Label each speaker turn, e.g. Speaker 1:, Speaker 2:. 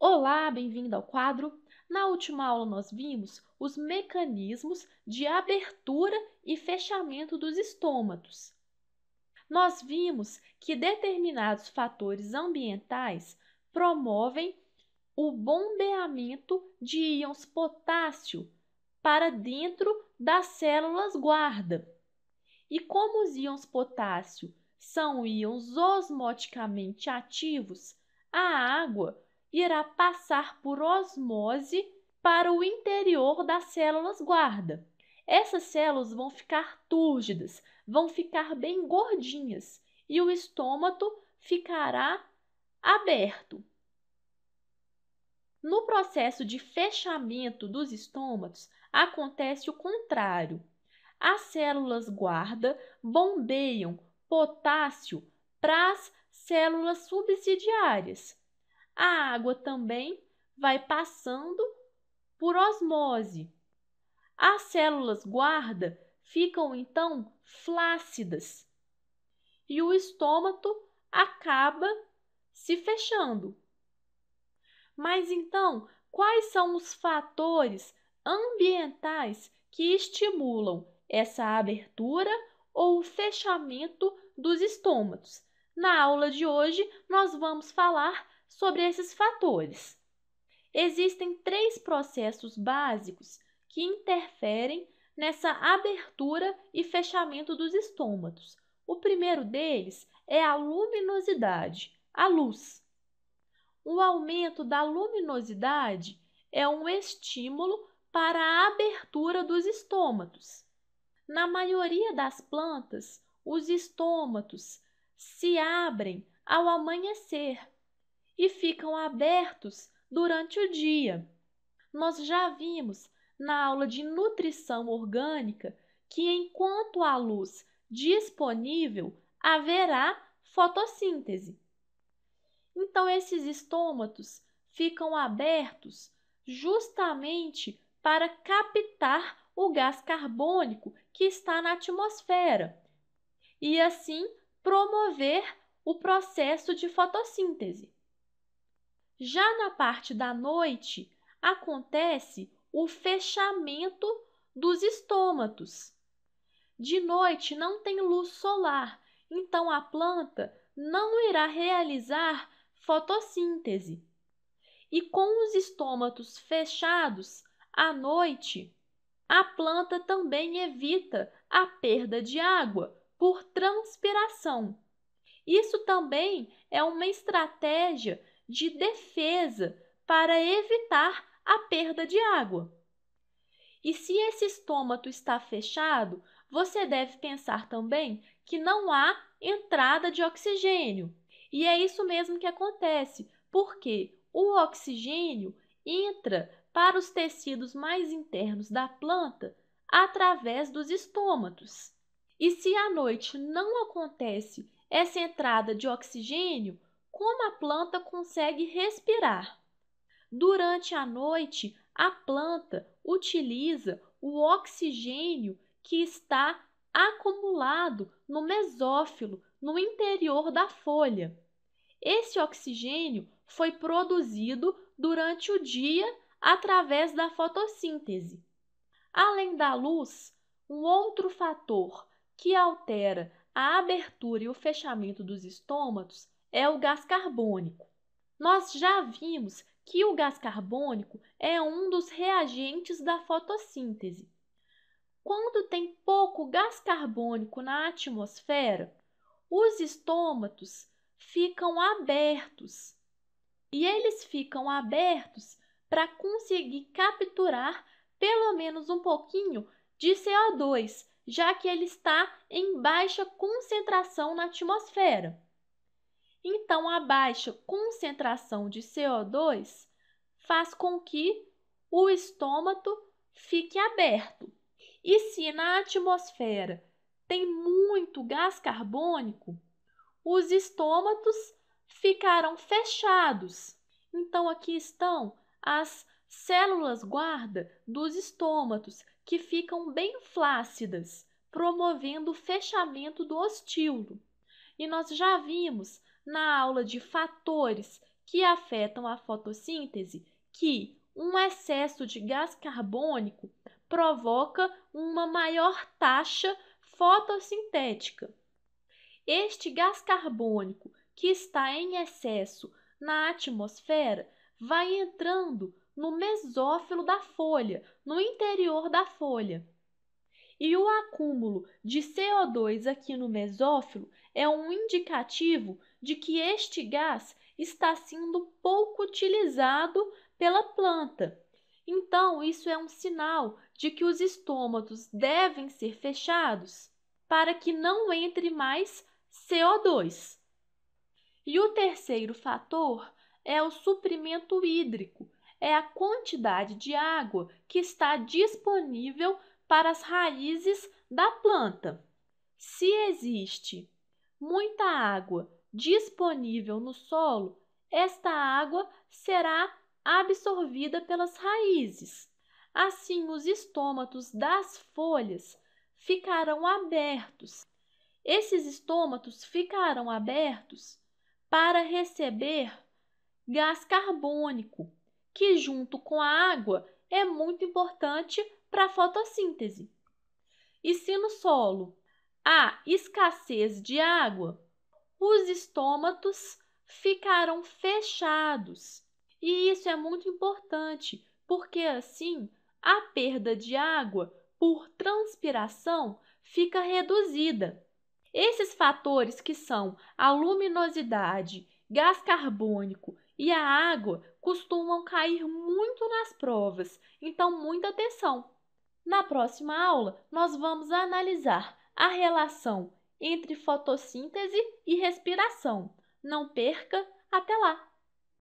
Speaker 1: Olá, bem-vindo ao quadro. Na última aula nós vimos os mecanismos de abertura e fechamento dos estômatos. Nós vimos que determinados fatores ambientais promovem o bombeamento de íons potássio para dentro das células guarda. E como os íons potássio são íons osmoticamente ativos, a água irá passar por osmose para o interior das células guarda. Essas células vão ficar túrgidas, vão ficar bem gordinhas e o estômato ficará aberto. No processo de fechamento dos estômatos, acontece o contrário. As células guarda bombeiam potássio para as células subsidiárias, a água também vai passando por osmose. As células guarda ficam então flácidas e o estômato acaba se fechando. Mas então, quais são os fatores ambientais que estimulam essa abertura ou o fechamento dos estômatos? Na aula de hoje, nós vamos falar sobre esses fatores. Existem três processos básicos que interferem nessa abertura e fechamento dos estômatos. O primeiro deles é a luminosidade, a luz. O aumento da luminosidade é um estímulo para a abertura dos estômatos. Na maioria das plantas, os estômatos se abrem ao amanhecer e ficam abertos durante o dia. Nós já vimos na aula de nutrição orgânica que, enquanto há luz disponível, haverá fotossíntese. Então, esses estômatos ficam abertos justamente para captar o gás carbônico que está na atmosfera e, assim, promover o processo de fotossíntese. Já na parte da noite, acontece o fechamento dos estômatos. De noite não tem luz solar, então a planta não irá realizar fotossíntese. E com os estômatos fechados à noite, a planta também evita a perda de água por transpiração. Isso também é uma estratégia de defesa para evitar a perda de água. E se esse estômato está fechado, você deve pensar também que não há entrada de oxigênio. E é isso mesmo que acontece, porque o oxigênio entra para os tecidos mais internos da planta através dos estômatos. E se à noite não acontece essa entrada de oxigênio, como a planta consegue respirar. Durante a noite, a planta utiliza o oxigênio que está acumulado no mesófilo, no interior da folha. Esse oxigênio foi produzido durante o dia através da fotossíntese. Além da luz, um outro fator que altera a abertura e o fechamento dos estômatos é o gás carbônico. Nós já vimos que o gás carbônico é um dos reagentes da fotossíntese. Quando tem pouco gás carbônico na atmosfera, os estômatos ficam abertos e eles ficam abertos para conseguir capturar pelo menos um pouquinho de CO2, já que ele está em baixa concentração na atmosfera. Então, a baixa concentração de CO2 faz com que o estômago fique aberto. E se na atmosfera tem muito gás carbônico, os estômatos ficarão fechados. Então, aqui estão as células guarda dos estômatos, que ficam bem flácidas, promovendo o fechamento do ostíolo. E nós já vimos na aula de fatores que afetam a fotossíntese que um excesso de gás carbônico provoca uma maior taxa fotossintética. Este gás carbônico que está em excesso na atmosfera vai entrando no mesófilo da folha, no interior da folha. E o acúmulo de CO2 aqui no mesófilo é um indicativo de que este gás está sendo pouco utilizado pela planta. Então, isso é um sinal de que os estômatos devem ser fechados para que não entre mais CO2. E o terceiro fator é o suprimento hídrico, é a quantidade de água que está disponível para as raízes da planta. Se existe muita água disponível no solo, esta água será absorvida pelas raízes. Assim, os estômatos das folhas ficarão abertos. Esses estômatos ficarão abertos para receber gás carbônico, que junto com a água é muito importante para a fotossíntese. E se no solo há escassez de água, os estômatos ficaram fechados. E isso é muito importante, porque assim a perda de água por transpiração fica reduzida. Esses fatores que são a luminosidade, gás carbônico e a água costumam cair muito nas provas, então muita atenção. Na próxima aula, nós vamos analisar a relação entre fotossíntese e respiração. Não perca! Até lá!